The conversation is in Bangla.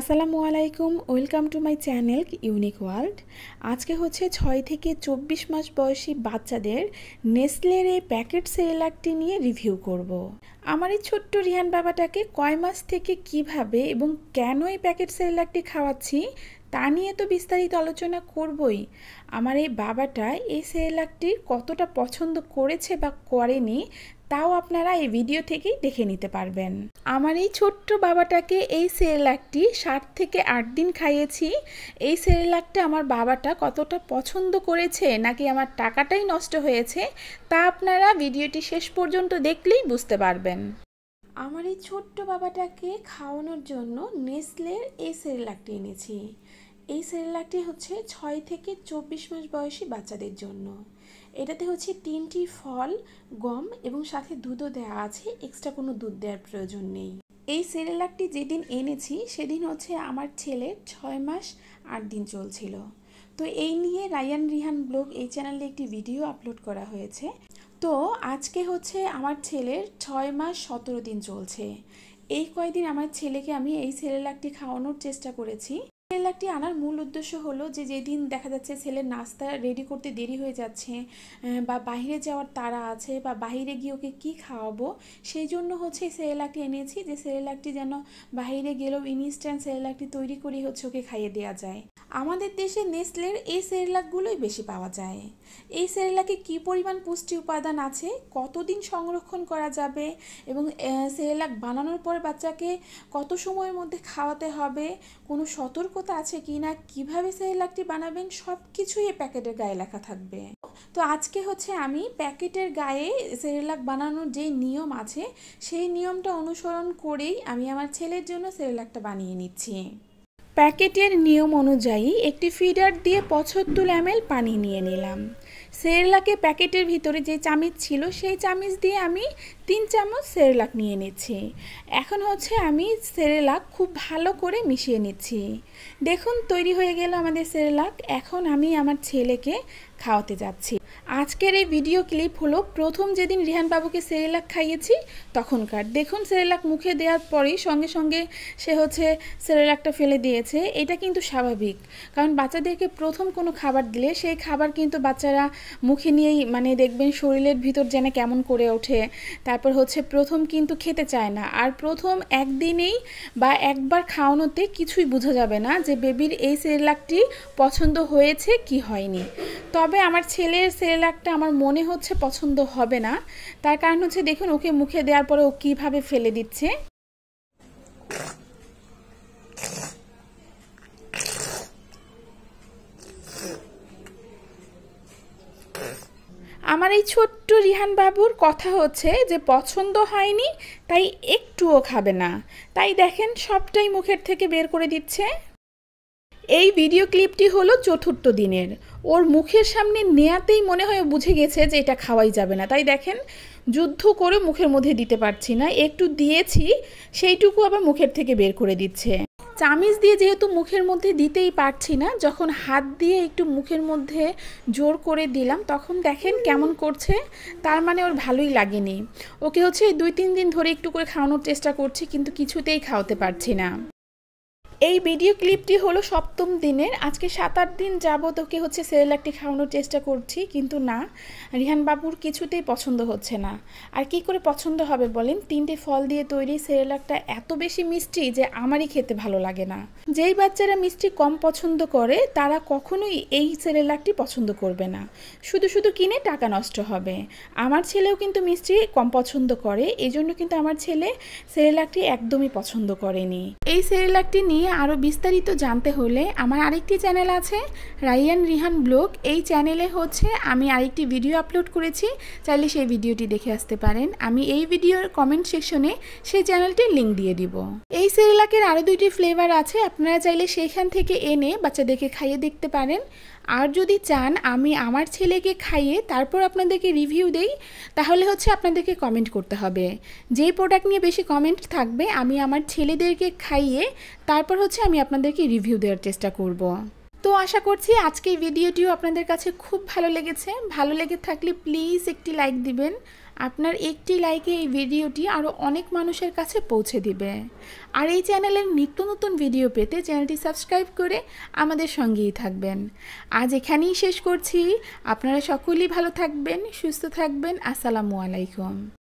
আসসালামু আলাইকুম welcome to my channel unique world আজকে হচ্ছে ছয় থেকে চব্বিশ মাস বয়সী বাচ্চাদের নেসলের এই প্যাকেট সেলারটি নিয়ে রিভিউ করব। আমার এই ছোট্ট রিহান বাবাটাকে কয় মাস থেকে কিভাবে এবং কেন এই প্যাকেট সেলারটি খাওয়াচ্ছি তা নিয়ে তো বিস্তারিত আলোচনা করবই আমার এই বাবাটা এই সেরেলাকটি কতটা পছন্দ করেছে বা করেনি তাও আপনারা এই ভিডিও থেকেই দেখে নিতে পারবেন আমার এই ছোট্ট বাবাটাকে এই সেরেলাকটি সাত থেকে আট দিন খাইয়েছি এই সেরেলাকটা আমার বাবাটা কতটা পছন্দ করেছে নাকি আমার টাকাটাই নষ্ট হয়েছে তা আপনারা ভিডিওটি শেষ পর্যন্ত দেখলেই বুঝতে পারবেন আমার এই ছোট্ট বাবাটাকে খাওয়ানোর জন্য নেসলের এই সেরেলাকটি এনেছি এই সেরেলাকটি হচ্ছে ছয় থেকে চব্বিশ মাস বয়সী বাচ্চাদের জন্য এটাতে হচ্ছে তিনটি ফল গম এবং সাথে দুধও দেওয়া আছে এক্সট্রা কোনো দুধ দেওয়ার প্রয়োজন নেই এই সেরেলাকটি যেদিন এনেছি সেদিন হচ্ছে আমার ছেলে ছয় মাস আট দিন চলছিল তো এই নিয়ে রায়ান রিহান ব্লগ এই চ্যানেলে একটি ভিডিও আপলোড করা হয়েছে তো আজকে হচ্ছে আমার ছেলের ছয় মাস সতেরো দিন চলছে এই কয়দিন আমার ছেলেকে আমি এই সেরেলাকটি খাওয়ানোর চেষ্টা করেছি পেলারটি আনার মূল উদ্দেশ্য হলো যে যেদিন দেখা যাচ্ছে ছেলের নাস্তা রেডি করতে দেরি হয়ে যাচ্ছে বা বাহিরে যাওয়ার তারা আছে বা বাহিরে গিয়ে ওকে কী খাওয়াবো সেই জন্য হচ্ছে সেলাকটি এনেছি যে সেলাকটি যেন বাহিরে গেলেও ইনস্ট্যান্ট সেলাকটি তৈরি করে হচ্ছে ওকে খাইয়ে দেওয়া যায় আমাদের দেশে নেসলের এই সেরেলাকগুলোই বেশি পাওয়া যায় এই সেরেলাকে কি পরিমাণ পুষ্টি উপাদান আছে কতদিন সংরক্ষণ করা যাবে এবং সেরেলাক বানানোর পর বাচ্চাকে কত সময়ের মধ্যে খাওয়াতে হবে কোনো সতর্কতা আছে কি না কীভাবে সেরেলাকটি বানাবেন সব কিছুই এই প্যাকেটের গায়ে লেখা থাকবে তো আজকে হচ্ছে আমি প্যাকেটের গায়ে সেরেলাক বানানোর যে নিয়ম আছে সেই নিয়মটা অনুসরণ করেই আমি আমার ছেলের জন্য সেরেলাকটা বানিয়ে নিচ্ছি প্যাকেটের নিয়ম অনুযায়ী একটি ফিডার দিয়ে পঁচাত্তর এম পানি নিয়ে নিলাম সেরলাকে প্যাকেটের ভিতরে যে চামিচ ছিল সেই চামিচ দিয়ে আমি তিন চামচ সেরেলাক নিয়ে নিচ্ছি এখন হচ্ছে আমি সেরেলাক খুব ভালো করে মিশিয়ে নিচ্ছি দেখুন তৈরি হয়ে গেল আমাদের সেরেলাক এখন আমি আমার ছেলেকে খাওয়াতে যাচ্ছি আজকের এই ভিডিও ক্লিপ হলো প্রথম যেদিন রিহান বাবুকে সেরেলাক খাইয়েছি তখনকার দেখুন সেরেলাক মুখে দেওয়ার পরেই সঙ্গে সঙ্গে সে হচ্ছে সেরেলাকটা ফেলে দিয়েছে এটা কিন্তু স্বাভাবিক কারণ বাচ্চাদেরকে প্রথম কোনো খাবার দিলে সেই খাবার কিন্তু বাচ্চারা মুখে নিয়েই মানে দেখবেন শরীরের ভিতর যেন কেমন করে ওঠে তারপর হচ্ছে প্রথম কিন্তু খেতে চায় না আর প্রথম একদিনেই বা একবার খাওয়ানোতে কিছুই বোঝা যাবে না যে বেবির এই সেরেলাকটি পছন্দ হয়েছে কি হয়নি তবে আমার ছেলের সেরে কালারটা আমার মনে হচ্ছে পছন্দ হবে না তার কারণ হচ্ছে দেখুন ওকে মুখে দেওয়ার পরে ও কীভাবে ফেলে দিচ্ছে আমার এই ছোট্ট রিহান বাবুর কথা হচ্ছে যে পছন্দ হয়নি তাই একটুও খাবে না তাই দেখেন সবটাই মুখের থেকে বের করে দিচ্ছে এই ভিডিও ক্লিপটি হলো চতুর্থ দিনের ওর মুখের সামনে নেয়াতেই মনে হয় বুঝে গেছে যে এটা খাওয়াই যাবে না তাই দেখেন যুদ্ধ করে মুখের মধ্যে দিতে পারছি না একটু দিয়েছি সেইটুকু আবার মুখের থেকে বের করে দিচ্ছে চামিচ দিয়ে যেহেতু মুখের মধ্যে দিতেই পারছি না যখন হাত দিয়ে একটু মুখের মধ্যে জোর করে দিলাম তখন দেখেন কেমন করছে তার মানে ওর ভালোই লাগেনি ওকে হচ্ছে দুই তিন দিন ধরে একটু করে খাওয়ানোর চেষ্টা করছি কিন্তু কিছুতেই খাওয়াতে পারছি না এই ভিডিও ক্লিপটি হলো সপ্তম দিনের আজকে সাত আট দিন যাব তোকে হচ্ছে সেরেলাকটি খাওয়ানোর চেষ্টা করছি কিন্তু না রিহান বাবুর কিছুতেই পছন্দ হচ্ছে না আর কি করে পছন্দ হবে বলেন তিনটে ফল দিয়ে তৈরি সেরেলাকটা এত বেশি মিষ্টি যে আমারই খেতে ভালো লাগে না যেই বাচ্চারা মিষ্টি কম পছন্দ করে তারা কখনোই এই সেরেলাকটি পছন্দ করবে না শুধু শুধু কিনে টাকা নষ্ট হবে আমার ছেলেও কিন্তু মিষ্টি কম পছন্দ করে এই জন্য কিন্তু আমার ছেলে সেরেলাকটি একদমই পছন্দ করেনি এই সেরেলাকটি নিয়ে নিয়ে আরও বিস্তারিত জানতে হলে আমার আরেকটি চ্যানেল আছে রাইয়ান রিহান ব্লগ এই চ্যানেলে হচ্ছে আমি আরেকটি ভিডিও আপলোড করেছি চাইলে সেই ভিডিওটি দেখে আসতে পারেন আমি এই ভিডিওর কমেন্ট সেকশনে সেই চ্যানেলটির লিঙ্ক দিয়ে দিব এই সেরেলাকের আরও দুইটি ফ্লেভার আছে আপনারা চাইলে সেইখান থেকে এনে বাচ্চাদেরকে খাইয়ে দেখতে পারেন আর যদি চান আমি আমার ছেলেকে খাইয়ে তারপর আপনাদেরকে রিভিউ দেই তাহলে হচ্ছে আপনাদেরকে কমেন্ট করতে হবে যেই প্রোডাক্ট নিয়ে বেশি কমেন্ট থাকবে আমি আমার ছেলেদেরকে খাইয়ে তারপর হচ্ছে আমি আপনাদেরকে রিভিউ দেওয়ার চেষ্টা করব। তো আশা করছি আজকে ভিডিওটিও আপনাদের কাছে খুব ভালো লেগেছে ভালো লেগে থাকলে প্লিজ একটি লাইক দিবেন আপনার একটি লাইকে এই ভিডিওটি আরও অনেক মানুষের কাছে পৌঁছে দিবে আর এই চ্যানেলের নিত্য নতুন ভিডিও পেতে চ্যানেলটি সাবস্ক্রাইব করে আমাদের সঙ্গেই থাকবেন আজ এখানেই শেষ করছি আপনারা সকলেই ভালো থাকবেন সুস্থ থাকবেন আসসালামু আলাইকুম